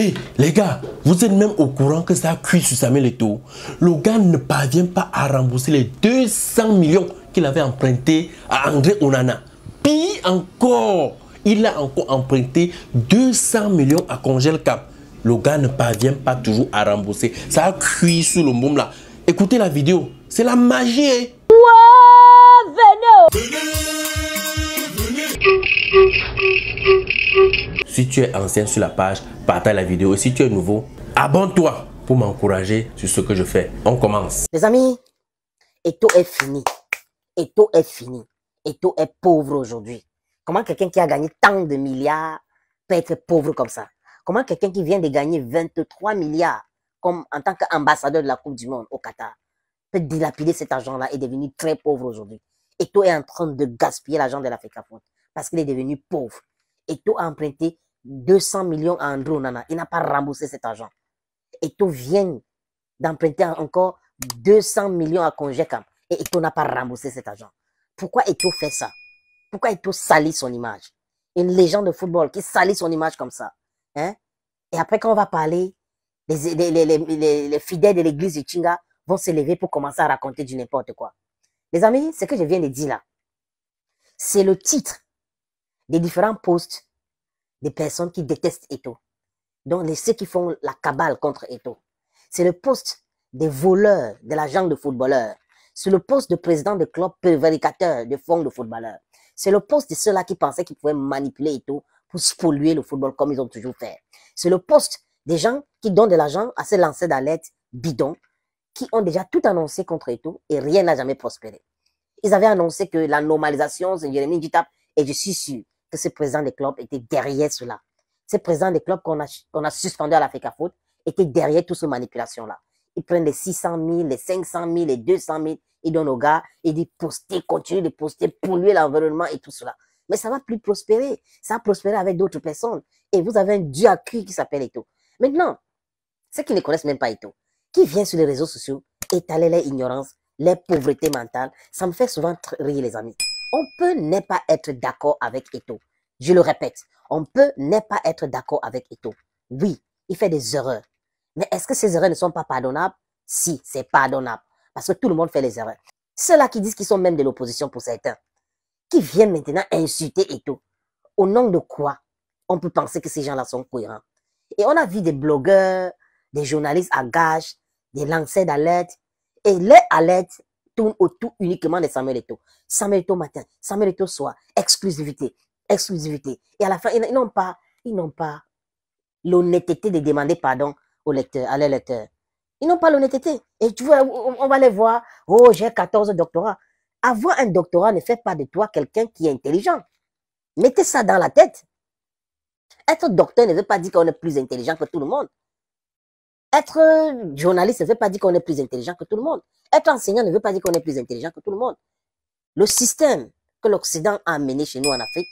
Eh, les gars, vous êtes même au courant que ça a cuit sur Samuel Eto'o. Le gars ne parvient pas à rembourser les 200 millions qu'il avait emprunté à André Onana. Pire encore, il a encore emprunté 200 millions à Congel Cap. Le gars ne parvient pas toujours à rembourser. Ça a cuit sur le moum là. Écoutez la vidéo, c'est la magie. Hein. Si tu es ancien sur la page, partage la vidéo. Si tu es nouveau, abonne-toi pour m'encourager sur ce que je fais. On commence. Les amis, Eto est fini. Eto est fini. Eto est pauvre aujourd'hui. Comment quelqu'un qui a gagné tant de milliards peut être pauvre comme ça Comment quelqu'un qui vient de gagner 23 milliards comme en tant qu'ambassadeur de la Coupe du Monde au Qatar peut dilapider cet argent-là et devenir très pauvre aujourd'hui Eto est en train de gaspiller l'argent de l'Afrique faute parce qu'il est devenu pauvre. Eto a emprunté 200 millions à Andrew Il n'a pas remboursé cet argent. Eto vient d'emprunter encore 200 millions à Congécam. Et Eto n'a pas remboursé cet argent. Pourquoi tu fait ça Pourquoi Eto salit son image Une légende de football qui salit son image comme ça. Hein? Et après, quand on va parler, les, les, fidèles de l'église de Chinga vont se lever pour commencer à raconter du n'importe quoi. Les amis, ce que je viens de dire là, c'est le titre des différents postes, des personnes qui détestent Eto. Donc, les, ceux qui font la cabale contre Eto. C'est le poste des voleurs de l'agent de footballeurs. C'est le poste de président de club prévaricateur de fonds de footballeurs. C'est le poste de ceux-là qui pensaient qu'ils pouvaient manipuler Eto pour se polluer le football comme ils ont toujours fait. C'est le poste des gens qui donnent de l'argent à ces lancers d'alerte bidons qui ont déjà tout annoncé contre Eto et rien n'a jamais prospéré. Ils avaient annoncé que la normalisation, c'est Jérémy Gitap, et je suis sûr, que ces président des clubs était derrière cela. Ces président des clubs qu'on a, suspendu à l'Afrique à la était étaient derrière toute ces manipulations là Ils prennent les 600 000, les 500 000, les 200 000, ils donnent aux gars, ils disent poster, continuer de poster, polluer l'environnement et tout cela. Mais ça va plus prospérer. Ça va prospérer avec d'autres personnes. Et vous avez un dieu à qui s'appelle Eto. Maintenant, ceux qui ne connaissent même pas Eto, qui viennent sur les réseaux sociaux étaler leur ignorance, leur pauvreté mentale, ça me fait souvent rire les amis. On peut ne pas être d'accord avec Eto. Je le répète, on peut ne pas être d'accord avec Eto. Oui, il fait des erreurs. Mais est-ce que ces erreurs ne sont pas pardonnables Si, c'est pardonnable. Parce que tout le monde fait les erreurs. Ceux-là qui disent qu'ils sont même de l'opposition pour certains, qui viennent maintenant insulter Eto, au nom de quoi on peut penser que ces gens-là sont cohérents Et on a vu des blogueurs, des journalistes à gage, des lanceurs d'alerte. Et les alertes, tourne autour uniquement de Samuel Eto. Samuel matin, Samuel soir, exclusivité, exclusivité. Et à la fin, ils n'ont pas, ils n'ont pas l'honnêteté de demander pardon au lecteur, à leur lecteur. Ils n'ont pas l'honnêteté. Et tu vois, on va les voir. Oh, j'ai 14 doctorats. Avoir un doctorat ne fait pas de toi quelqu'un qui est intelligent. Mettez ça dans la tête. Être docteur ne veut pas dire qu'on est plus intelligent que tout le monde. Être journaliste ne veut pas dire qu'on est plus intelligent que tout le monde. Être enseignant ne veut pas dire qu'on est plus intelligent que tout le monde. Le système que l'Occident a amené chez nous en Afrique,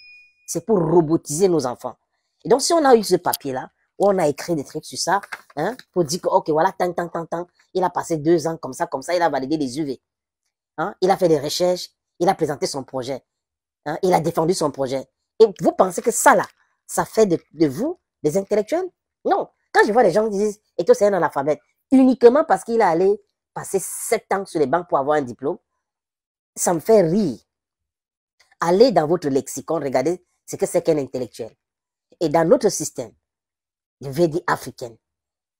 c'est pour robotiser nos enfants. Et donc, si on a eu ce papier-là, où on a écrit des trucs sur ça, hein, pour dire que, OK, voilà, tant, tant, tant, tant, il a passé deux ans comme ça, comme ça, il a validé les UV. Hein, il a fait des recherches, il a présenté son projet, hein, il a défendu son projet. Et vous pensez que ça, là, ça fait de vous des intellectuels Non, quand je vois des gens qui disent Eto, c'est un analphabète, uniquement parce qu'il a allé passer sept ans sur les banques pour avoir un diplôme, ça me fait rire. Allez dans votre lexicon, regardez ce que c'est qu'un intellectuel. Et dans notre système, vais dire africaine,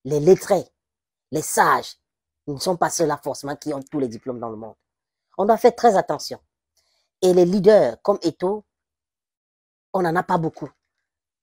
les lettrés, les sages, ne sont pas ceux-là forcément qui ont tous les diplômes dans le monde. On doit faire très attention. Et les leaders comme Eto, on n'en a pas beaucoup.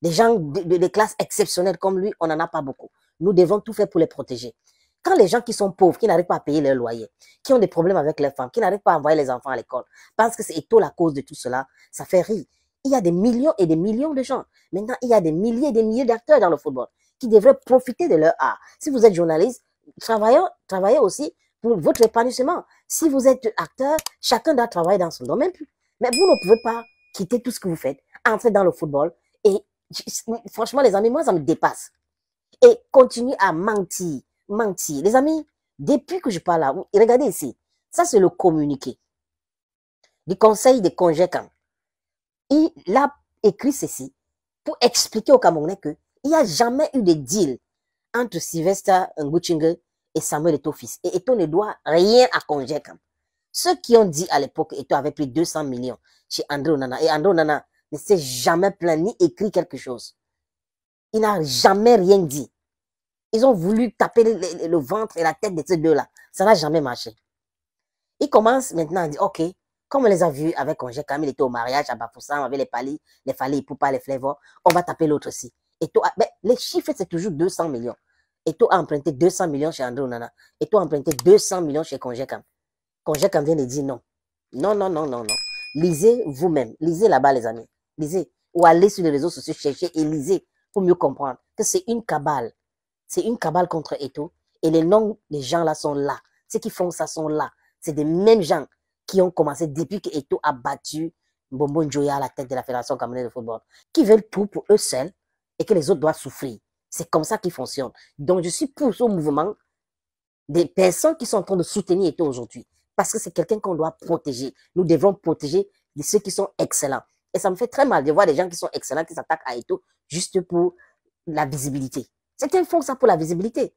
Des gens de, classes exceptionnelles comme lui, on n'en a pas beaucoup. Nous devons tout faire pour les protéger. Quand les gens qui sont pauvres, qui n'arrivent pas à payer leur loyer, qui ont des problèmes avec leurs femmes, qui n'arrivent pas à envoyer les enfants à l'école, parce que c'est tôt la cause de tout cela, ça fait rire. Il y a des millions et des millions de gens. Maintenant, il y a des milliers et des milliers d'acteurs dans le football qui devraient profiter de leur art. Si vous êtes journaliste, travaillez, travaillez aussi pour votre épanouissement. Si vous êtes acteur, chacun doit travailler dans son domaine. Mais vous ne pouvez pas quitter tout ce que vous faites, entrer dans le football et franchement, les amis, moi, ça me dépasse. Et continue à mentir, mentir. Les amis, depuis que je parle là, regardez ici. Ça, c'est le communiqué du conseil de congé Il a écrit ceci pour expliquer aux Camerounais qu'il n'y a jamais eu de deal entre Sylvester Nguchingue et Samuel Etofis. Et on ne doit rien à congé Ceux qui ont dit à l'époque, tu avait pris 200 millions chez André Onana. Et André Onana, ne s'est jamais plaint ni écrit quelque chose. Il n'a jamais rien dit. Ils ont voulu taper le, ventre et la tête de ces deux-là. Ça n'a jamais marché. Il commence maintenant à dire, OK, comme on les a vus avec congé, Cam, il était au mariage à Bafoussam, avec les palis, les falis, pour pas les flévoir, on va taper l'autre aussi. Et toi, ben, les chiffres, c'est toujours 200 millions. Et toi, a emprunté 200 millions chez André Nana. Et toi, a emprunté 200 millions chez Congé Cam. Congé Cam vient de dire non. Non, non, non, non, non. Lisez vous-même. Lisez là-bas, les amis lisez. Ou allez sur les réseaux sociaux, chercher et lisez pour mieux comprendre que c'est une cabale. C'est une cabale contre Eto. Et les noms des gens là sont là. Ceux qui font ça sont là. C'est des mêmes gens qui ont commencé depuis que Eto a battu Bonbon Njoya à la tête de la Fédération camerounaise de football. Qui veulent tout pour eux seuls et que les autres doivent souffrir. C'est comme ça qu'ils fonctionnent. Donc je suis pour ce mouvement des personnes qui sont en train de soutenir Eto aujourd'hui. Parce que c'est quelqu'un qu'on doit protéger. Nous devons protéger ceux qui sont excellents. Et ça me fait très mal de voir des gens qui sont excellents, qui s'attaquent à Eto juste pour la visibilité. Certains font ça pour la visibilité.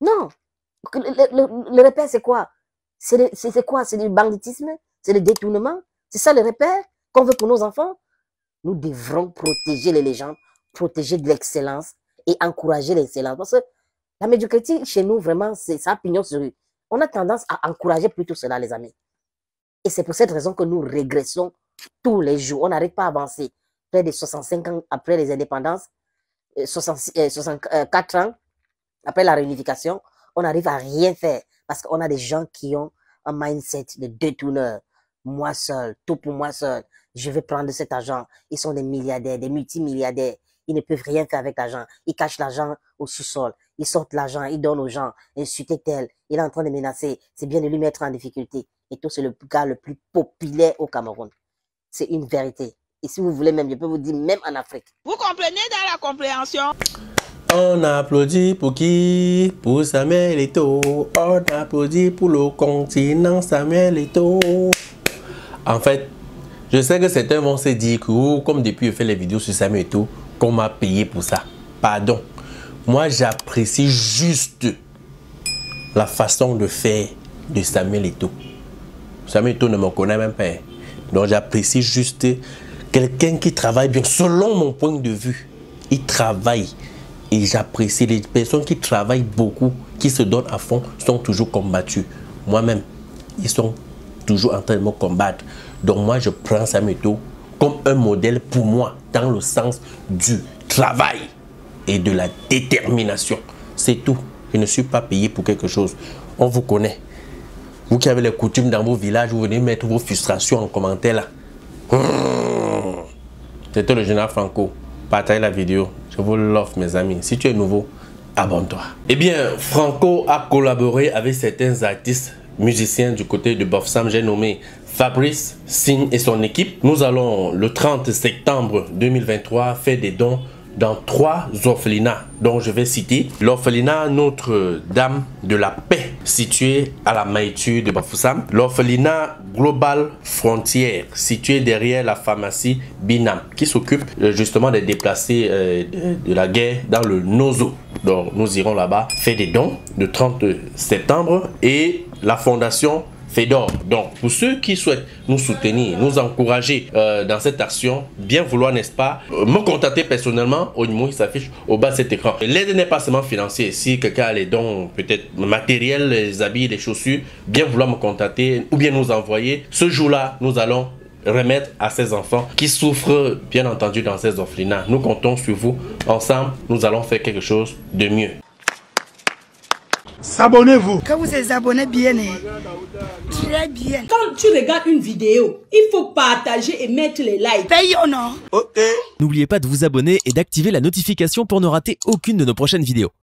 Non. Le, repère, c'est quoi C'est quoi C'est du banditisme C'est le détournement C'est ça le repère qu'on veut pour nos enfants Nous devrons protéger les légendes, protéger de l'excellence et encourager l'excellence. Parce que la médiocrité, chez nous, vraiment, c'est ça, pignon sur rue. On a tendance à encourager plutôt cela, les amis. Et c'est pour cette raison que nous régressons tous les jours. On n'arrive pas à avancer. Près de 65 ans après les indépendances, 64 euh, euh, ans après la réunification, on n'arrive à rien faire parce qu'on a des gens qui ont un mindset de détourneur. Moi seul, tout pour moi seul. Je vais prendre cet argent. Ils sont des milliardaires, des multimilliardaires. Ils ne peuvent rien faire avec l'argent. Ils cachent l'argent au sous-sol. Ils sortent l'argent, ils donnent aux gens. Ils tel, il est en train de menacer. C'est bien de lui mettre en difficulté. Et tout, c'est le gars le plus populaire au Cameroun. C'est une vérité. Et si vous voulez même, je peux vous dire, même en Afrique. Vous comprenez dans la compréhension on applaudit pour qui Pour Samuel Eto. On applaudit pour le continent Samuel Eto. En fait, je sais que certains vont se dire que, oh, comme depuis je fais les vidéos sur Samuel Eto, qu'on m'a payé pour ça. Pardon. Moi, j'apprécie juste la façon de faire de Samuel Eto. Samuel Eto ne me connaît même pas. Hein. Donc j'apprécie juste quelqu'un qui travaille bien, selon mon point de vue. Il travaille. Et j'apprécie les personnes qui travaillent beaucoup, qui se donnent à fond, sont toujours combattues. Moi-même, ils sont toujours en train de me combattre. Donc moi, je prends Sameto comme un modèle pour moi, dans le sens du travail et de la détermination. C'est tout. Je ne suis pas payé pour quelque chose. On vous connaît. Vous qui avez les coutumes dans vos villages, vous venez mettre vos frustrations en commentaire là. Mmh. C'était le général Franco. Partagez la vidéo. Je vous l'offre, mes amis. Si tu es nouveau, abonne-toi. Eh bien, Franco a collaboré avec certains artistes musiciens du côté de Bofsam. J'ai nommé Fabrice, Signe et son équipe. Nous allons, le 30 septembre 2023, faire des dons dans trois orphelinats dont je vais citer. L'orphelinat Notre-Dame de la Paix, situé à la Maïtu de Bafoussam. L'orphelinat Global Frontière, situé derrière la pharmacie Binam, qui s'occupe euh, justement des déplacés euh, de la guerre dans le Nozo. Donc nous irons là-bas, fait des dons le 30 septembre. Et la fondation Fedor. Donc, pour ceux qui souhaitent nous soutenir, nous encourager euh, dans cette action, bien vouloir, n'est-ce pas, euh, me contacter personnellement au numéro qui s'affiche au bas de cet écran. L'aide n'est pas seulement financière. Si quelqu'un a les dons, peut-être matériel, les habits, les chaussures, bien vouloir me contacter ou bien nous envoyer. Ce jour-là, nous allons remettre à ces enfants qui souffrent bien entendu dans ces orphelinats. Nous comptons sur vous. Ensemble, nous allons faire quelque chose de mieux. Abonnez-vous. Quand vous êtes abonnés, bien, hein. très bien. Quand tu regardes une vidéo, il faut partager et mettre les likes. Paye ou non Ok. N'oubliez pas de vous abonner et d'activer la notification pour ne rater aucune de nos prochaines vidéos.